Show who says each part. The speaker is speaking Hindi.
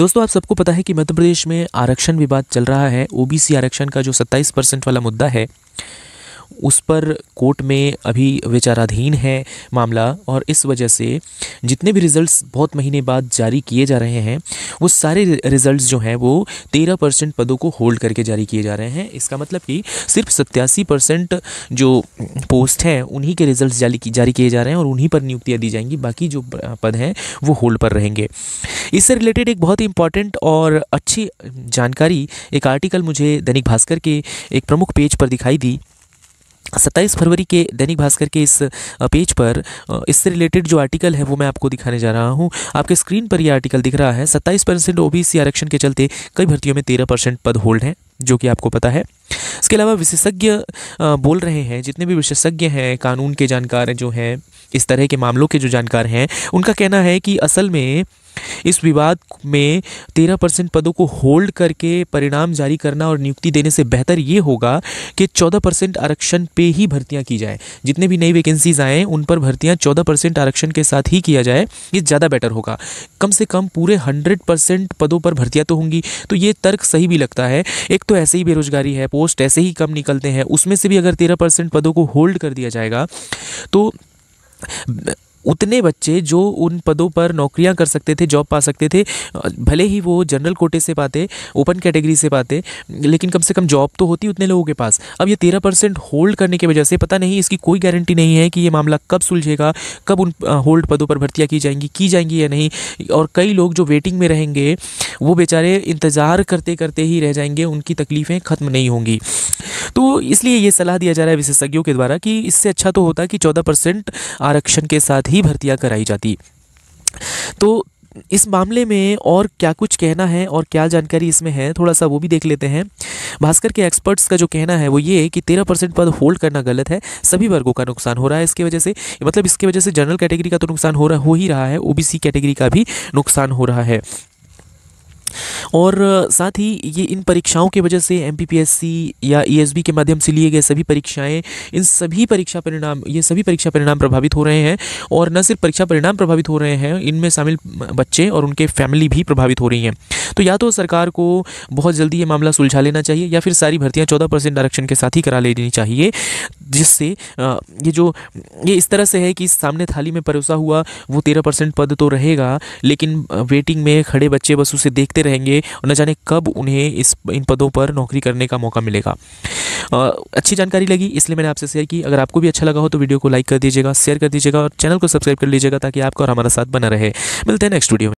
Speaker 1: दोस्तों आप सबको पता है कि मध्य प्रदेश में आरक्षण विवाद चल रहा है ओबीसी आरक्षण का जो 27 परसेंट वाला मुद्दा है उस पर कोर्ट में अभी विचाराधीन है मामला और इस वजह से जितने भी रिज़ल्ट्स बहुत महीने बाद जारी किए जा रहे हैं वो सारे रिज़ल्ट्स जो हैं वो तेरह परसेंट पदों को होल्ड करके जारी किए जा रहे हैं इसका मतलब कि सिर्फ सत्तासी परसेंट जो पोस्ट हैं उन्हीं के रिज़ल्ट जारी किए जा रहे हैं और उन्हीं पर नियुक्तियाँ दी जाएंगी बाकी जो पद हैं वो होल्ड पर रहेंगे इससे रिलेटेड एक बहुत ही इंपॉर्टेंट और अच्छी जानकारी एक आर्टिकल मुझे दैनिक भास्कर के एक प्रमुख पेज पर दिखाई दी सत्ताईस फरवरी के दैनिक भास्कर के इस पेज पर इससे रिलेटेड जो आर्टिकल है वो मैं आपको दिखाने जा रहा हूँ आपके स्क्रीन पर ये आर्टिकल दिख रहा है सत्ताईस परसेंट ओ आरक्षण के चलते कई भर्तियों में तेरह परसेंट पद होल्ड हैं जो कि आपको पता है इसके अलावा विशेषज्ञ बोल रहे हैं जितने भी विशेषज्ञ हैं कानून के जानकार जो हैं इस तरह के मामलों के जो जानकार हैं उनका कहना है कि असल में इस विवाद में तेरह परसेंट पदों को होल्ड करके परिणाम जारी करना और नियुक्ति देने से बेहतर ये होगा कि चौदह परसेंट आरक्षण पे ही भर्तियां की जाए जितने भी नई वैकेंसीज आएँ उन पर भर्तियां चौदह परसेंट आरक्षण के साथ ही किया जाए ये ज़्यादा बेटर होगा कम से कम पूरे हंड्रेड परसेंट पदों पर भर्तियाँ तो होंगी तो ये तर्क सही भी लगता है एक तो ऐसे ही बेरोजगारी है पोस्ट ऐसे ही कम निकलते हैं उसमें से भी अगर तेरह परसेंट पदों को होल्ड कर दिया जाएगा तो उतने बच्चे जो उन पदों पर नौकरियां कर सकते थे जॉब पा सकते थे भले ही वो जनरल कोटे से पाते ओपन कैटेगरी से पाते लेकिन कम से कम जॉब तो होती उतने लोगों के पास अब ये तेरह परसेंट होल्ड करने की वजह से पता नहीं इसकी कोई गारंटी नहीं है कि ये मामला कब सुलझेगा कब उन होल्ड पदों पर भर्तियाँ की जाएंगी की जाएंगी या नहीं और कई लोग जो वेटिंग में रहेंगे वो बेचारे इंतज़ार करते करते ही रह जाएंगे उनकी तकलीफ़ें ख़त्म नहीं होंगी तो इसलिए ये सलाह दिया जा रहा है विशेषज्ञों के द्वारा कि इससे अच्छा तो होता कि चौदह परसेंट आरक्षण के साथ ही भर्तियाँ कराई जाती तो इस मामले में और क्या कुछ कहना है और क्या जानकारी इसमें है थोड़ा सा वो भी देख लेते हैं भास्कर के एक्सपर्ट्स का जो कहना है वो ये कि तेरह परसेंट पद होल्ड करना गलत है सभी वर्गों का नुकसान हो रहा है इसके वजह से मतलब इसकी वजह से जनरल कैटेगरी का तो नुकसान हो रहा हो ही रहा है ओबीसी कैटेगरी का भी नुकसान हो रहा है और साथ ही ये इन परीक्षाओं की वजह से एम या ई e के माध्यम से लिए गए सभी परीक्षाएँ इन सभी परीक्षा परिणाम ये सभी परीक्षा परिणाम प्रभावित हो रहे हैं और न सिर्फ परीक्षा परिणाम प्रभावित हो रहे हैं इनमें शामिल बच्चे और उनके फैमिली भी प्रभावित हो रही हैं तो या तो सरकार को बहुत जल्दी ये मामला सुलझा लेना चाहिए या फिर सारी भर्तियाँ चौदह परसेंट आरक्षण के साथ ही करा लेनी चाहिए जिससे ये जो ये इस तरह से है कि सामने थाली में परोसा हुआ वो तेरह परसेंट पद तो रहेगा लेकिन वेटिंग में खड़े बच्चे बस उसे देखते रहेंगे और न जाने कब उन्हें इस इन पदों पर नौकरी करने का मौका मिलेगा अच्छी जानकारी लगी इसलिए मैंने आपसे शेयर की अगर आपको भी अच्छा लगा हो तो वीडियो को लाइक कर दीजिएगा शेयर कर दीजिएगा और चैनल को सब्सक्राइब कर लीजिएगा ताकि आपका और हमारा साथ बना रहे मिलते हैं नेक्स्ट वीडियो में